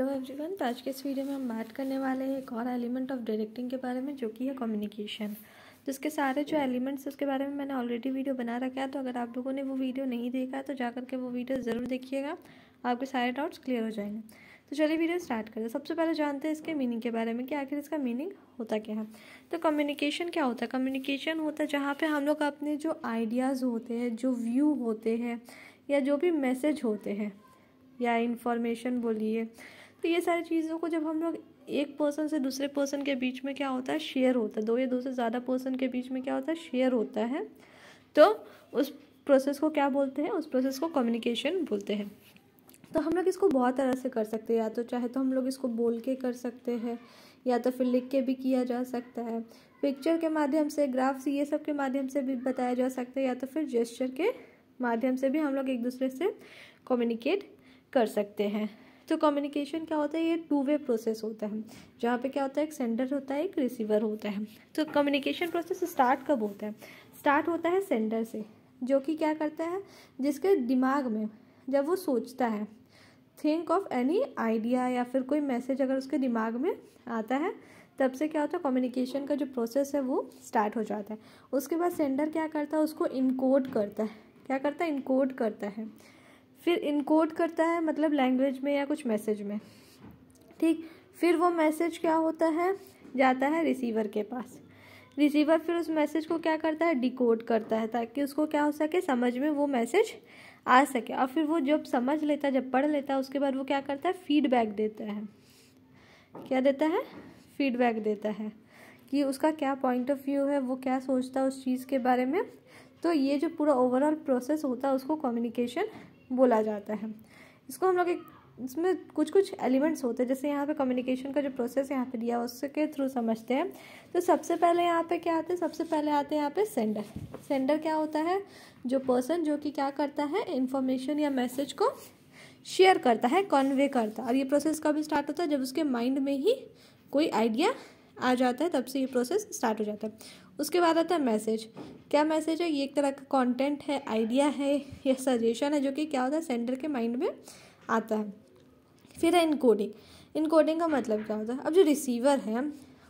hello everyone तो आज के इस वीडियो में हम बात करने वाले हैं एक और एलिमेंट ऑफ डायरेक्टिंग के बारे में जो कि है कम्युनिकेशन जिसके तो सारे जो एलिमेंट्स उसके बारे में मैंने ऑलरेडी वीडियो बना रखा है तो अगर आप लोगों ने वो वीडियो नहीं देखा तो जा के वो वीडियो ज़रूर देखिएगा आपके सारे डाउट्स क्लियर हो जाएंगे तो चलिए वीडियो स्टार्ट करें सबसे पहले जानते हैं इसके मीनिंग के बारे में कि आखिर इसका मीनिंग होता क्या है तो कम्युनिकेशन क्या होता है कम्युनिकेशन होता है जहाँ पर हम लोग अपने जो आइडियाज़ होते हैं जो व्यू होते हैं या जो भी मैसेज होते हैं या इन्फॉर्मेशन बोलिए तो ये सारी चीज़ों को जब हम लोग एक पर्सन से दूसरे पर्सन के बीच में क्या होता है शेयर होता है दो या दो से ज़्यादा पर्सन के बीच में क्या होता है शेयर होता है तो उस प्रोसेस को क्या बोलते हैं उस प्रोसेस को कम्युनिकेशन बोलते हैं तो हम लोग इसको बहुत तरह से कर सकते हैं या तो चाहे तो हम लोग इसको बोल के कर सकते हैं या तो फिर लिख के भी किया जा सकता है पिक्चर के माध्यम से ग्राफ्स ये सब के माध्यम से भी बताया जा सकता है या तो फिर जेस्चर के माध्यम से भी हम लोग एक दूसरे से कम्युनिकेट कर सकते हैं तो कम्युनिकेशन क्या होता है ये टू वे प्रोसेस होता है जहाँ पे क्या होता है एक सेंडर होता है एक रिसीवर होता है तो कम्युनिकेशन प्रोसेस स्टार्ट कब होता है स्टार्ट होता है सेंडर से जो कि क्या करता है जिसके दिमाग में जब वो सोचता है थिंक ऑफ एनी आइडिया या फिर कोई मैसेज अगर उसके दिमाग में आता है तब से क्या होता है कम्युनिकेशन का जो प्रोसेस है वो स्टार्ट हो जाता है उसके बाद सेंडर क्या करता है उसको इनकोड करता है क्या करता है इनकोड करता है फिर इनकोड करता है मतलब लैंग्वेज में या कुछ मैसेज में ठीक फिर वो मैसेज क्या होता है जाता है रिसीवर के पास रिसीवर फिर उस मैसेज को क्या करता है डिकोड करता है ताकि उसको क्या हो सके समझ में वो मैसेज आ सके और फिर वो जब समझ लेता है जब पढ़ लेता है उसके बाद वो क्या करता है फीडबैक देता है क्या देता है फीडबैक देता है कि उसका क्या पॉइंट ऑफ व्यू है वो क्या सोचता है उस चीज़ के बारे में तो ये जो पूरा ओवरऑल प्रोसेस होता है उसको कम्युनिकेशन बोला जाता है इसको हम लोग एक इसमें कुछ कुछ एलिमेंट्स होते हैं जैसे यहाँ पे कम्युनिकेशन का जो प्रोसेस यहाँ पे दिया उसके थ्रू समझते हैं तो सबसे पहले यहाँ पे क्या आते हैं सबसे पहले आते हैं यहाँ पे सेंडर सेंडर क्या होता है जो पर्सन जो कि क्या करता है इन्फॉर्मेशन या मैसेज को शेयर करता है कन्वे करता है और ये प्रोसेस कब स्टार्ट होता है जब उसके माइंड में ही कोई आइडिया आ जाता है तब से ये प्रोसेस स्टार्ट हो जाता है उसके बाद आता है मैसेज क्या मैसेज है ये एक तरह का कंटेंट है आइडिया है या सजेशन है जो कि क्या होता है सेंडर के माइंड में आता है फिर है इनकोडिंग इनकोडिंग का मतलब क्या होता है अब जो रिसीवर है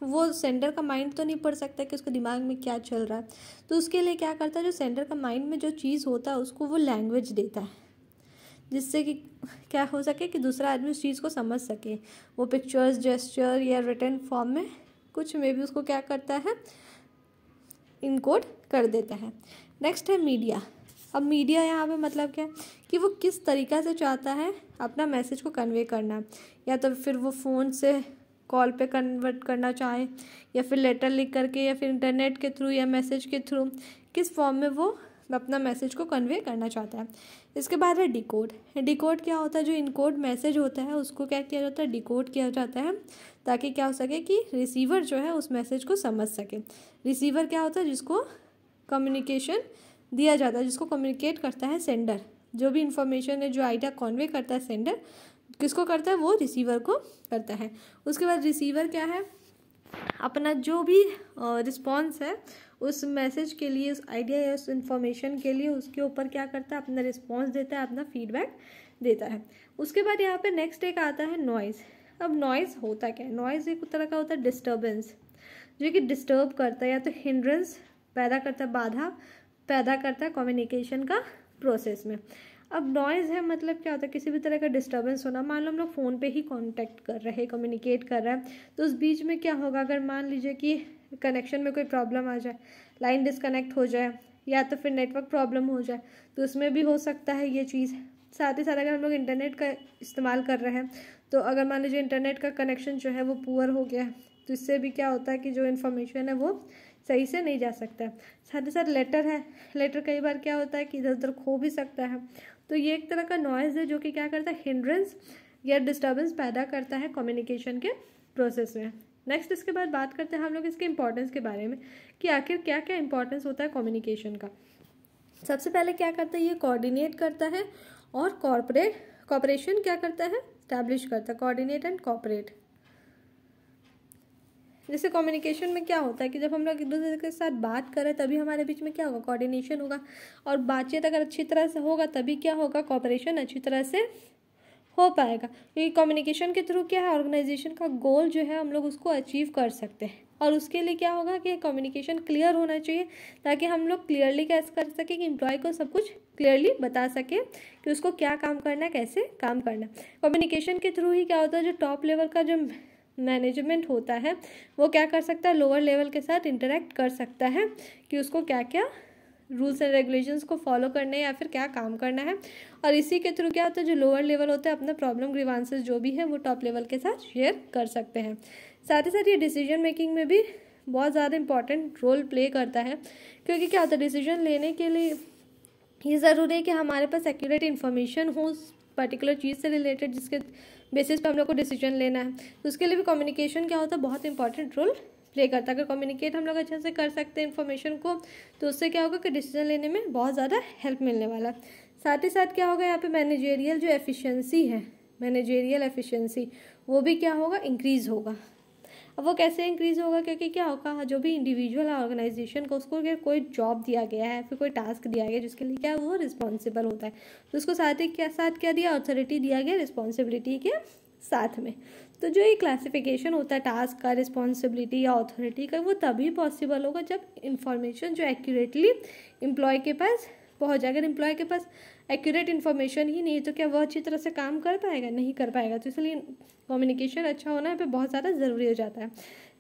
वो सेंडर का माइंड तो नहीं पढ़ सकता कि उसके दिमाग में क्या चल रहा है तो उसके लिए क्या करता है जो सेंडर का माइंड में जो चीज़ होता है उसको वो लैंग्वेज देता है जिससे कि क्या हो सके कि दूसरा आदमी उस चीज़ को समझ सके वो पिक्चर्स जेस्चर या रिटर्न फॉर्म में कुछ में भी उसको क्या करता है इनकोड कर देता है नेक्स्ट है मीडिया अब मीडिया यहाँ पे मतलब क्या है कि वो किस तरीक़ा से चाहता है अपना मैसेज को कन्वे करना या तो फिर वो फ़ोन से कॉल पे कन्वर्ट करना चाहे या फिर लेटर लिख करके या फिर इंटरनेट के थ्रू या मैसेज के थ्रू किस फॉर्म में वो अपना मैसेज को कन्वे करना चाहता है इसके बाद है डिकोड डिकोड क्या होता है जो इनकोड मैसेज होता है उसको क्या किया जाता है डिकोड किया जाता है ताकि क्या हो सके कि रिसीवर जो है उस मैसेज को समझ सके रिसीवर क्या होता है जिसको कम्युनिकेशन दिया जाता है जिसको कम्युनिकेट करता है सेंडर जो भी इंफॉर्मेशन है जो आइडिया कॉन्वे करता है सेंडर किसको करता है वो रिसीवर को करता है उसके बाद रिसीवर क्या है अपना जो भी रिस्पॉन्स है उस मैसेज के लिए उस आइडिया या उस इन्फॉर्मेशन के लिए उसके ऊपर क्या करता है अपना रिस्पॉन्स देता है अपना फीडबैक देता है उसके बाद यहाँ पर नेक्स्ट एक आता है नॉइज़ अब नॉइज़ होता क्या है नॉइज़ एक तरह का होता है डिस्टर्बेंस जो कि डिस्टर्ब करता है या तो हिंड्रेंस पैदा करता है बाधा पैदा करता है कम्युनिकेशन का प्रोसेस में अब नॉइज़ है मतलब क्या होता है किसी भी तरह का डिस्टर्बेंस होना मान लो हम लोग फ़ोन पे ही कांटेक्ट कर रहे हैं कम्युनिकेट कर रहे हैं तो उस बीच में क्या होगा अगर मान लीजिए कि कनेक्शन में कोई प्रॉब्लम आ जाए लाइन डिसकनेक्ट हो जाए या तो फिर नेटवर्क प्रॉब्लम हो जाए तो उसमें भी हो सकता है ये चीज़ साथ ही साथ अगर हम लोग इंटरनेट का इस्तेमाल कर रहे हैं तो अगर मान लीजिए इंटरनेट का कनेक्शन जो है वो पुअर हो गया है तो इससे भी क्या होता है कि जो इन्फॉर्मेशन है वो सही से नहीं जा सकता साथ ही साथ लेटर है लेटर कई बार क्या होता है कि इधर उधर खो भी सकता है तो ये एक तरह का नॉइज़ है जो कि क्या करता है हिंड्रेंस या डिस्टर्बेंस पैदा करता है कम्युनिकेशन के प्रोसेस में नेक्स्ट इसके बाद बात करते हैं हम लोग इसके इंपॉर्टेंस के बारे में कि आखिर क्या क्या इंपॉर्टेंस होता है कम्युनिकेशन का सबसे पहले क्या करता है ये कोऑर्डिनेट करता है और कॉरपोरेट कॉपरेशन क्या करता है स्टैब्लिश करता है कॉर्डिनेट एंड कॉपरेट जैसे कम्युनिकेशन में क्या होता है कि जब हम लोग एक दूसरे के साथ बात करें तभी हमारे बीच में क्या होगा कोऑर्डिनेशन होगा और बातचीत अगर अच्छी तरह से होगा तभी क्या होगा कॉपरेशन अच्छी तरह से हो पाएगा क्योंकि कम्युनिकेशन के थ्रू क्या है ऑर्गेनाइजेशन का गोल जो है हम लोग उसको अचीव कर सकते हैं और उसके लिए क्या होगा कि कम्युनिकेशन क्लियर होना चाहिए ताकि हम लोग क्लियरली कैसे कर सके कि इम्प्लॉय को सब कुछ क्लियरली बता सके कि उसको क्या काम करना है कैसे काम करना कम्युनिकेशन के थ्रू ही क्या होता है जो टॉप लेवल का जो मैनेजमेंट होता है वो क्या कर सकता है लोअर लेवल के साथ इंटरेक्ट कर सकता है कि उसको क्या क्या रूल्स एंड रेगुलेशंस को फॉलो करना है या फिर क्या काम करना है और इसी के थ्रू क्या होता है जो लोअर लेवल होता है अपना प्रॉब्लम ग्रीवांसेस जो भी है वो टॉप लेवल के साथ शेयर कर सकते हैं साथ ही साथ ये डिसीजन मेकिंग में भी बहुत ज़्यादा इंपॉर्टेंट रोल प्ले करता है क्योंकि क्या होता है डिसीजन लेने के लिए ये ज़रूरी है कि हमारे पास एक्यूरेट इन्फॉर्मेशन हो उस पर्टिकुलर चीज़ से रिलेटेड जिसके बेसिस पे हम लोग को डिसीजन लेना है तो उसके लिए भी कम्युनिकेशन क्या होता है बहुत इंपॉर्टेंट रोल प्ले करता है अगर कम्युनिकेट हम लोग अच्छे से कर सकते हैं इन्फॉर्मेशन को तो उससे क्या होगा कि डिसीजन लेने में बहुत ज़्यादा हेल्प मिलने वाला साथ ही साथ क्या होगा यहाँ पे मैनेजेरियल जो एफिशिएंसी है मैनेजेरियल एफिशिएंसी वो भी क्या होगा इंक्रीज़ होगा अब वो कैसे इंक्रीज़ होगा क्योंकि क्या होगा जो भी इंडिविजुअल ऑर्गेनाइजेशन को उसको अगर कोई जॉब दिया गया है फिर कोई टास्क दिया गया जिसके लिए क्या वो रिस्पॉन्सिबल होता है तो उसको साथ ही क्या साथ क्या दिया अथॉरिटी दिया गया रिस्पॉन्सिबिलिटी के साथ में तो जो ये क्लासिफिकेशन होता है टास्क का रिस्पॉन्सिबिलिटी या अथॉरिटी का वो तभी पॉसिबल होगा जब इन्फॉर्मेशन जो एक्यूरेटली एम्प्लॉय के पास पहुँच जाए अगर एम्प्लॉय के पास एक्यूरेट इन्फॉर्मेशन ही नहीं है तो क्या वह अच्छी तरह से काम कर पाएगा नहीं कर पाएगा तो इसलिए कम्युनिकेशन अच्छा होना यहाँ पर बहुत ज़्यादा ज़रूरी हो जाता है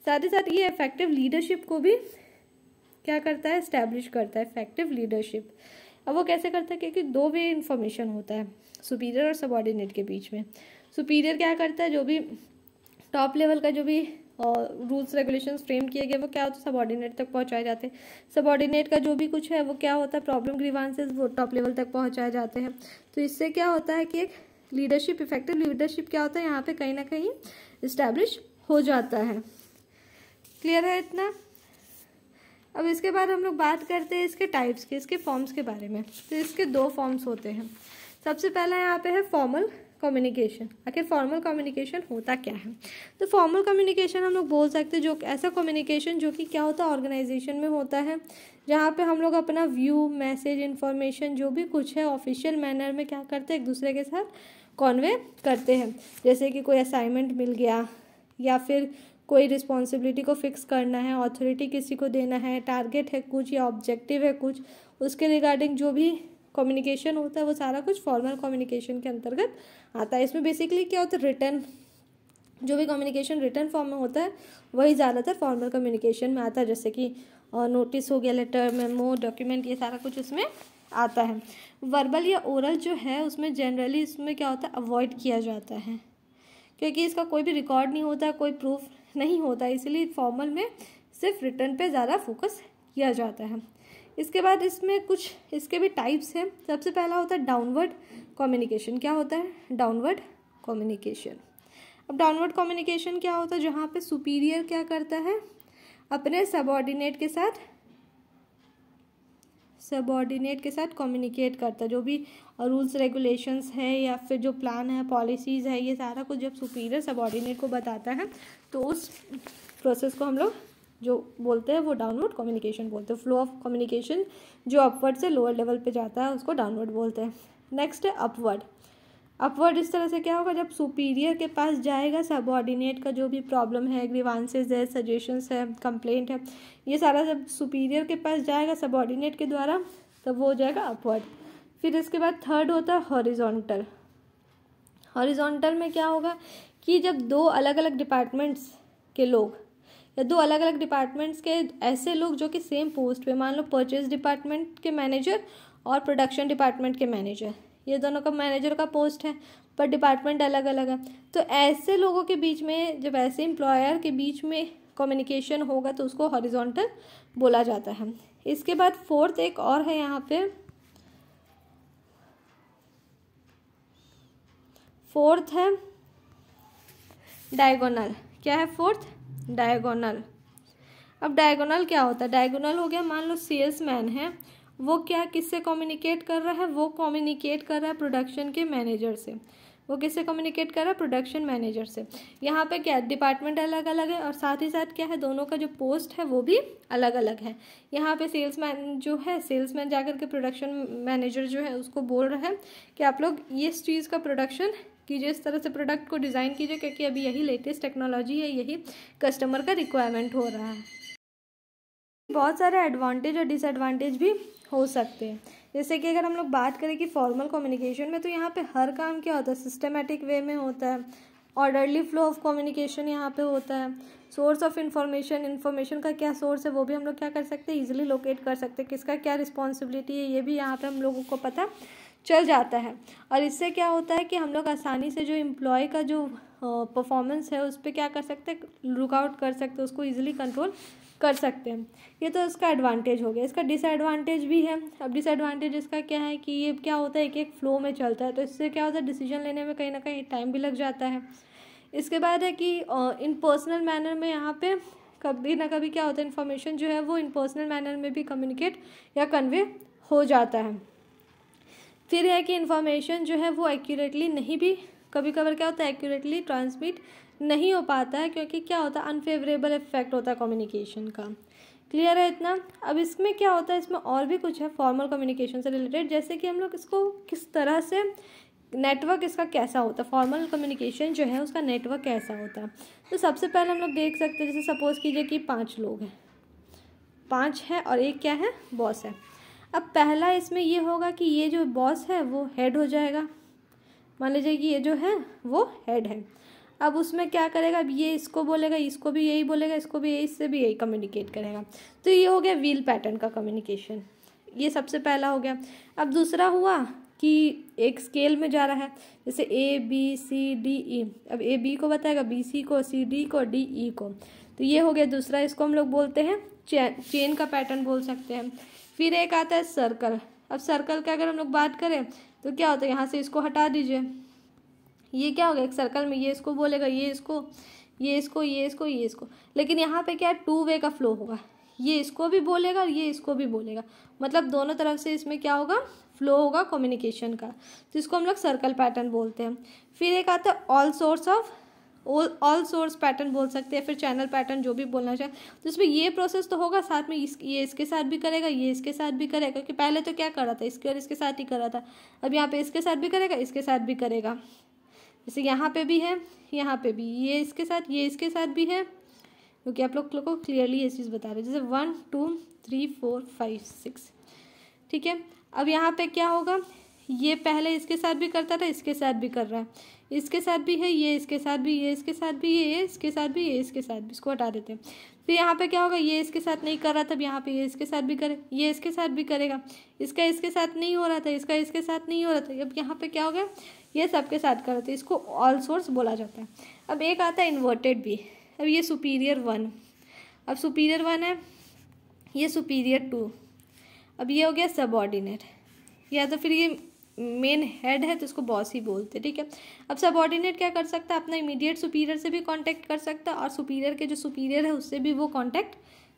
साथ ही साथ ये इफेक्टिव लीडरशिप को भी क्या करता है इस्टेब्लिश करता है इफेक्टिव लीडरशिप अब वो कैसे करता है क्योंकि दो वे इन्फॉर्मेशन होता है सुपीरियर और सबॉर्डिनेट के बीच में सुपीरियर क्या करता है जो भी टॉप लेवल का जो भी रूल्स रेगुलेशंस फ्रेम किए गए वो क्या होता है सबॉर्डिनेट तक पहुंचाए जाते हैं सबॉर्डिनेट का जो भी कुछ है वो क्या होता है प्रॉब्लम ग्रीवांसेस वो टॉप लेवल तक पहुंचाए जाते हैं तो इससे क्या होता है कि एक लीडरशिप इफेक्टिव लीडरशिप क्या होता है यहाँ पे कहीं ना कहीं इस्टेब्लिश हो जाता है क्लियर है इतना अब इसके बाद हम लोग बात करते हैं इसके टाइप्स के इसके फॉर्म्स के बारे में तो इसके दो फॉर्म्स होते हैं सबसे पहला यहाँ पे है फॉर्मल कम्युनिकेशन आखिर फॉर्मल कम्युनिकेशन होता क्या है तो फॉर्मल कम्युनिकेशन हम लोग बोल सकते हैं जो ऐसा कम्युनिकेशन जो कि क्या होता है ऑर्गेनाइजेशन में होता है जहाँ पे हम लोग अपना व्यू मैसेज इन्फॉर्मेशन जो भी कुछ है ऑफिशियल मैनर में क्या करते हैं एक दूसरे के साथ कॉन्वे करते हैं जैसे कि कोई असाइनमेंट मिल गया या फिर कोई रिस्पॉन्सिबिलिटी को फिक्स करना है ऑथोरिटी किसी को देना है टारगेट है कुछ या ऑब्जेक्टिव है कुछ उसके रिगार्डिंग जो भी कम्युनिकेशन होता है वो सारा कुछ फॉर्मल कम्युनिकेशन के अंतर्गत आता है इसमें बेसिकली क्या होता है रिटर्न जो भी कम्युनिकेशन रिटर्न फॉर्म में होता है वही ज़्यादातर फॉर्मल कम्युनिकेशन में आता है जैसे कि नोटिस हो गया लेटर मेमो डॉक्यूमेंट ये सारा कुछ उसमें आता है वर्बल या ओरल जो है उसमें जनरली इसमें क्या होता है अवॉइड किया जाता है क्योंकि इसका कोई भी रिकॉर्ड नहीं होता कोई प्रूफ नहीं होता इसलिए फॉर्मल में सिर्फ रिटर्न पे ज़्यादा फोकस किया जाता है इसके बाद इसमें कुछ इसके भी टाइप्स हैं सबसे पहला होता है डाउनवर्ड कम्युनिकेशन क्या होता है डाउनवर्ड कम्युनिकेशन अब डाउनवर्ड कम्युनिकेशन क्या होता है जहाँ पे सुपीरियर क्या करता है अपने सबॉर्डिनेट के साथ सबॉर्डिनेट के साथ कम्युनिकेट करता है जो भी रूल्स रेगुलेशंस है या फिर जो प्लान है पॉलिसीज़ है ये सारा कुछ जब सुपीरियर सबॉर्डिनेट को बताता है तो उस प्रोसेस को हम लोग जो बोलते हैं वो डाउनवर्ड कम्युनिकेशन बोलते हैं फ्लो ऑफ कम्युनिकेशन जो अपवर्ड से लोअर लेवल पे जाता है उसको डाउनवर्ड बोलते हैं नेक्स्ट है अपवर्ड अपवर्ड इस तरह से क्या होगा जब सुपीरियर के पास जाएगा सबॉर्डिनेट का जो भी प्रॉब्लम है ग्रीवांसेज है सजेशंस है कंप्लेंट है ये सारा जब सुपीरियर के पास जाएगा सबॉर्डिनेट के द्वारा तब वो हो जाएगा अपवर्ड फिर इसके बाद थर्ड होता है हॉरिजॉन्टल हॉरिजॉन्टल में क्या होगा कि जब दो अलग अलग डिपार्टमेंट्स के लोग या दो अलग अलग डिपार्टमेंट्स के ऐसे लोग जो कि सेम पोस्ट पे मान लो परचेज डिपार्टमेंट के मैनेजर और प्रोडक्शन डिपार्टमेंट के मैनेजर ये दोनों का मैनेजर का पोस्ट है पर डिपार्टमेंट अलग अलग है तो ऐसे लोगों के बीच में जब ऐसे एम्प्लॉयर के बीच में कम्युनिकेशन होगा तो उसको हॉरिजॉन्टल बोला जाता है इसके बाद फोर्थ एक और है यहाँ पे फोर्थ है डायगोनल क्या है फोर्थ डायगोनल अब डायगोनल क्या होता है डायगोनल हो गया मान लो सेल्स मैन है वो क्या किससे कम्युनिकेट कर रहा है वो कम्युनिकेट कर रहा है प्रोडक्शन के मैनेजर से वो किससे कम्युनिकेट कर रहा है प्रोडक्शन मैनेजर से यहाँ पे क्या है डिपार्टमेंट अलग अलग है और साथ ही साथ क्या है दोनों का जो पोस्ट है वो भी अलग अलग है यहाँ पे सेल्समैन जो है सेल्समैन जाकर के प्रोडक्शन मैनेजर जो है उसको बोल रहा है कि आप लोग इस चीज़ का प्रोडक्शन कीजिए इस तरह से प्रोडक्ट को डिज़ाइन कीजिए क्योंकि अभी यही लेटेस्ट टेक्नोलॉजी है यही कस्टमर का रिक्वायरमेंट हो रहा है बहुत सारे एडवांटेज और डिसएडवांटेज भी हो सकते हैं जैसे कि अगर हम लोग बात करें कि फॉर्मल कम्युनिकेशन में तो यहाँ पे हर काम क्या होता है सिस्टमेटिक वे में होता है ऑर्डरली फ्लो ऑफ कम्युनिकेशन यहाँ पे होता है सोर्स ऑफ इन्फॉर्मेशन इन्फॉर्मेशन का क्या सोर्स है वो भी हम लोग क्या कर सकते हैं ईजिली लोकेट कर सकते हैं किसका क्या रिस्पॉन्सिबिलिटी है ये भी यहाँ पर हम लोगों को पता चल जाता है और इससे क्या होता है कि हम लोग आसानी से जो एम्प्लॉय का जो परफॉर्मेंस है उस पर क्या कर सकते हैं लुकआउट कर सकते हैं उसको ईजिली कंट्रोल कर सकते हैं ये तो इसका एडवांटेज हो गया इसका डिसएडवांटेज भी है अब डिसएडवांटेज इसका क्या है कि ये क्या होता है एक एक फ्लो में चलता है तो इससे क्या होता है डिसीजन लेने में कहीं ना कहीं टाइम भी लग जाता है इसके बाद है कि इन पर्सनल मैनर में यहाँ पे कभी ना कभी क्या होता है इन्फॉर्मेशन जो है वो इन पर्सनल मैनर में भी कम्युनिकेट या कन्वे हो जाता है फिर है कि इन्फॉर्मेशन जो है वो एक्यूरेटली नहीं भी कभी कभार क्या होता है एक्यूरेटली ट्रांसमिट नहीं हो पाता है क्योंकि क्या होता है अनफेवरेबल इफेक्ट होता है कम्युनिकेशन का क्लियर है इतना अब इसमें क्या होता है इसमें और भी कुछ है फॉर्मल कम्युनिकेशन से रिलेटेड जैसे कि हम लोग इसको किस तरह से नेटवर्क इसका कैसा होता है फॉर्मल कम्युनिकेशन जो है उसका नेटवर्क कैसा होता है तो सबसे पहले हम लोग देख सकते हैं जैसे सपोज़ कीजिए कि पाँच लोग हैं पाँच है और एक क्या है बॉस है अब पहला इसमें ये होगा कि ये जो बॉस है वो हेड हो जाएगा मान लीजिए कि ये जो है वो हेड है अब उसमें क्या करेगा अब ये इसको बोलेगा इसको भी यही बोलेगा इसको भी यही इससे भी यही कम्युनिकेट करेगा तो ये हो गया व्हील पैटर्न का कम्युनिकेशन ये सबसे पहला हो गया अब दूसरा हुआ कि एक स्केल में जा रहा है जैसे A B C D E अब ए बी को बताएगा बी सी को सी डी को डी ई e को तो ये हो गया दूसरा इसको हम लोग बोलते हैं चेन चेन का पैटर्न बोल सकते हैं फिर एक आता है सर्कल अब सर्कल का अगर हम लोग बात करें तो क्या होता है यहाँ से इसको हटा दीजिए ये क्या हो गया एक सर्कल में ये इसको बोलेगा ये इसको ये इसको ये इसको ये इसको लेकिन यहाँ पे क्या है टू वे का फ्लो होगा ये इसको भी बोलेगा और ये इसको भी बोलेगा मतलब दोनों तरफ से इसमें क्या होगा फ्लो होगा कम्युनिकेशन का तो इसको हम लोग सर्कल पैटर्न बोलते हैं फिर एक आता है all source of all source pattern बोल सकते हैं फिर चैनल पैटर्न जो भी बोलना चाहे तो इसमें ये प्रोसेस तो होगा साथ में इस ये इसके साथ भी करेगा ये इसके साथ भी करेगा क्योंकि पहले तो क्या कर रहा था इसके और इसके साथ ही कर रहा था अब यहाँ पे इसके साथ भी करेगा इसके साथ भी करेगा जैसे यहाँ पे भी है यहाँ पे भी ये इसके साथ ये इसके साथ भी है क्योंकि आप लोग को क्लियरली ये चीज़ बता रहे जैसे one two three four five six ठीक है अब यहाँ पे क्या होगा ये पहले इसके साथ भी करता था इसके साथ भी कर रहा है इसके साथ भी है ये इसके साथ भी ये इसके साथ भी ये इसके साथ भी ये इसके साथ भी इसको हटा देते हैं फिर यहाँ पे क्या होगा ये इसके साथ नहीं कर रहा था अब यहाँ पे ये इसके साथ भी करे ये इसके साथ भी करेगा इसका इसके साथ नहीं हो रहा था इसका इसके साथ नहीं हो रहा था अब यहाँ पे क्या होगा ये सबके साथ करते हैं इसको ऑल सोर्स बोला जाता है अब एक आता है इन्वर्टेड भी अब ये सुपीरियर वन अब सुपीरियर वन है ये सुपीरियर टू अब ये हो गया सबऑर्डिनेट या तो फिर ये मेन हेड है तो इसको बॉस ही बोलते हैं ठीक है अब सबऑर्डिनेट क्या कर सकता है अपना इमीडिएट सुपीरियर से भी कांटेक्ट कर सकता है और सुपीरियर के जो सुपीरियर है उससे भी वो कांटेक्ट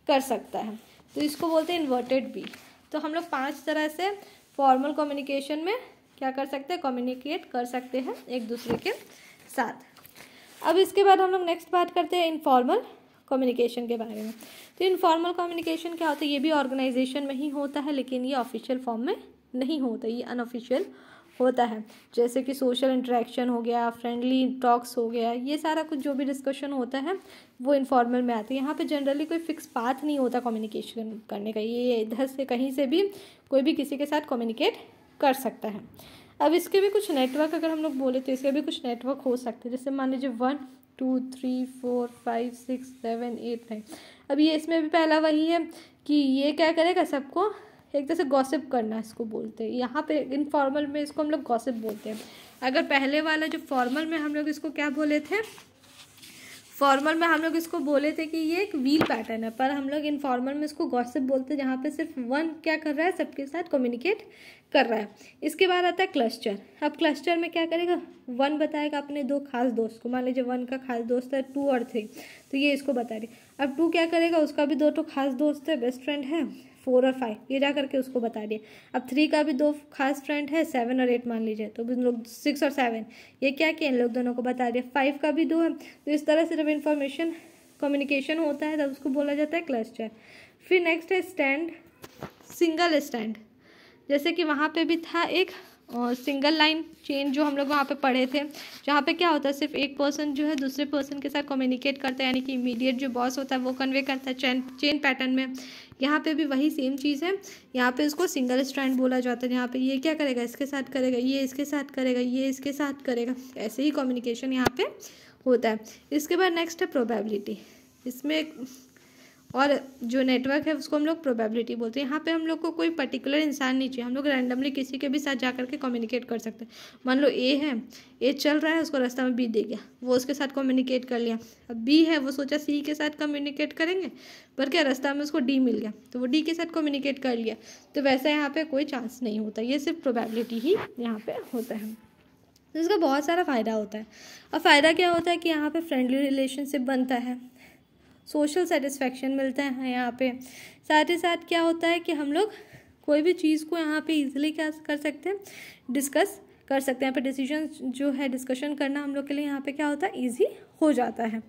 कर सकता है तो इसको बोलते हैं इन्वर्टेड बी तो हम लोग पांच तरह से फॉर्मल कम्युनिकेशन में क्या कर सकते हैं कम्युनिकेट कर सकते हैं एक दूसरे के साथ अब इसके बाद हम लोग नेक्स्ट बात करते हैं इनफॉर्मल कम्युनिकेशन के बारे में तो इनफॉर्मल कम्युनिकेशन क्या होता है ये भी ऑर्गेनाइजेशन में ही होता है लेकिन ये ऑफिशियल फॉर्म में नहीं होता ये अनऑफिशियल होता है जैसे कि सोशल इंटरेक्शन हो गया फ्रेंडली टॉक्स हो गया ये सारा कुछ जो भी डिस्कशन होता है वो इनफॉर्मल में आता है यहाँ पे जनरली कोई फिक्स पाथ नहीं होता कम्युनिकेशन करने का ये इधर से कहीं से भी कोई भी किसी के साथ कम्युनिकेट कर सकता है अब इसके भी कुछ नेटवर्क अगर हम लोग बोले तो इसके भी कुछ नेटवर्क हो सकते हैं जैसे मान लीजिए one two three four five six seven eight nine अब ये इसमें भी पहला वही है कि ये क्या करेगा सबको एक तरह से गॉसिप करना इसको बोलते हैं यहाँ पे इनफॉर्मल में इसको हम लोग गॉसिप बोलते हैं अगर पहले वाला जो फॉर्मल में हम लोग इसको क्या बोले थे फॉर्मल में हम लोग इसको बोले थे कि ये एक व्हील पैटर्न है पर हम लोग इनफॉर्मल में इसको गॉसिप बोलते हैं जहाँ पे सिर्फ वन क्या कर रहा है सबके साथ कम्युनिकेट कर रहा है इसके बाद आता है क्लस्टर अब क्लस्टर में क्या करेगा वन बताएगा अपने दो खास दोस्त को मान लीजिए वन का खास दोस्त है टू और थ्री तो ये इसको बता रही अब टू क्या करेगा उसका भी दो तो खास दोस्त है बेस्ट फ्रेंड है फोर और फाइव ये जा करके उसको बता दिया अब थ्री का भी दो खास फ्रेंड है सेवन और एट मान लीजिए तो इन लोग सिक्स और सेवन ये क्या किया इन लोग दोनों को बता दिया फाइव का भी दो है तो इस तरह से जब इन्फॉर्मेशन कम्युनिकेशन होता है तब उसको बोला जाता है क्लस्टर फिर नेक्स्ट है स्टैंड सिंगल स्टैंड जैसे कि वहाँ पे भी था एक सिंगल लाइन चेन जो हम लोग वहाँ पे पढ़े थे जहाँ पे क्या होता है सिर्फ एक पर्सन जो है दूसरे पर्सन के साथ कम्युनिकेट करता है यानी कि इमीडिएट जो बॉस होता है वो कन्वे करता है चेन चेन पैटर्न में यहाँ पे भी वही सेम चीज़ है यहाँ पे उसको सिंगल स्ट्रैंड बोला जाता है यहाँ पे ये क्या करेगा इसके साथ करेगा ये इसके साथ करेगा ये इसके साथ करेगा ऐसे ही कम्युनिकेशन यहाँ पर होता है इसके बाद नेक्स्ट है प्रोबेबिलिटी इसमें और जो नेटवर्क है उसको हम लोग प्रोबेबिलिटी बोलते हैं यहाँ पे हम लोग को कोई पर्टिकुलर इंसान नहीं चाहिए हम लोग रैंडमली किसी के भी साथ जा करके कम्युनिकेट कर सकते हैं मान लो ए है ए चल रहा है उसको रास्ता में बी दे गया वो उसके साथ कम्युनिकेट कर लिया अब बी है वो सोचा सी के साथ कम्युनिकेट करेंगे पर क्या रास्ता में उसको डी मिल गया तो वो डी के साथ कम्युनिकेट कर लिया तो वैसा यहाँ पर कोई चांस नहीं होता ये सिर्फ प्रोबेबिलिटी ही यहाँ पर होता है तो इसका बहुत सारा फ़ायदा होता है और फ़ायदा क्या होता है कि यहाँ पे फ्रेंडली रिलेशनशिप बनता है सोशल सेटिस्फेक्शन मिलता है यहाँ पे साथ ही साथ क्या होता है कि हम लोग कोई भी चीज़ को यहाँ पे इजीली क्या कर सकते हैं डिस्कस कर सकते हैं यहाँ डिसीजन जो है डिस्कशन करना हम लोग के लिए यहाँ पे क्या होता है ईजी हो जाता है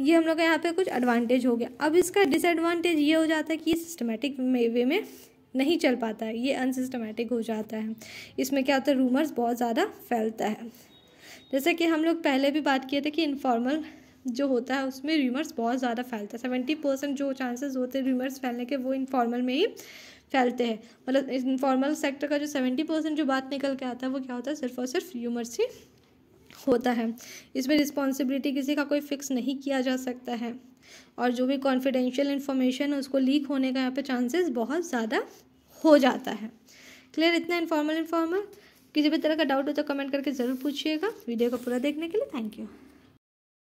ये हम लोग का यहाँ पे कुछ एडवांटेज हो गया अब इसका डिसएडवांटेज ये हो जाता है कि ये सिस्टमेटिक वे में नहीं चल पाता है ये अनसिस्टमेटिक हो जाता है इसमें क्या होता है रूमर्स बहुत ज़्यादा फैलता है जैसे कि हम लोग पहले भी बात किए थे कि इनफॉर्मल जो होता है उसमें र्यूमर्स बहुत ज़्यादा फैलता है सेवेंटी परसेंट जो चांसेस होते हैं र्यूमर्स फैलने के वो इनफॉर्मल में ही फैलते हैं मतलब इनफॉर्मल सेक्टर का जो सेवेंटी परसेंट जो बात निकल के आता है वो क्या होता है सिर्फ और सिर्फ र्यूमर्स ही होता है इसमें रिस्पॉन्सिबिलिटी किसी का कोई फिक्स नहीं किया जा सकता है और जो भी कॉन्फिडेंशियल इन्फॉर्मेशन है उसको लीक होने का यहाँ पर चांसेस बहुत ज़्यादा हो जाता है क्लियर इतना इन्फॉर्मल इन्फॉर्मल किसी भी तरह का डाउट हो तो कमेंट करके ज़रूर पूछिएगा वीडियो को पूरा देखने के लिए थैंक यू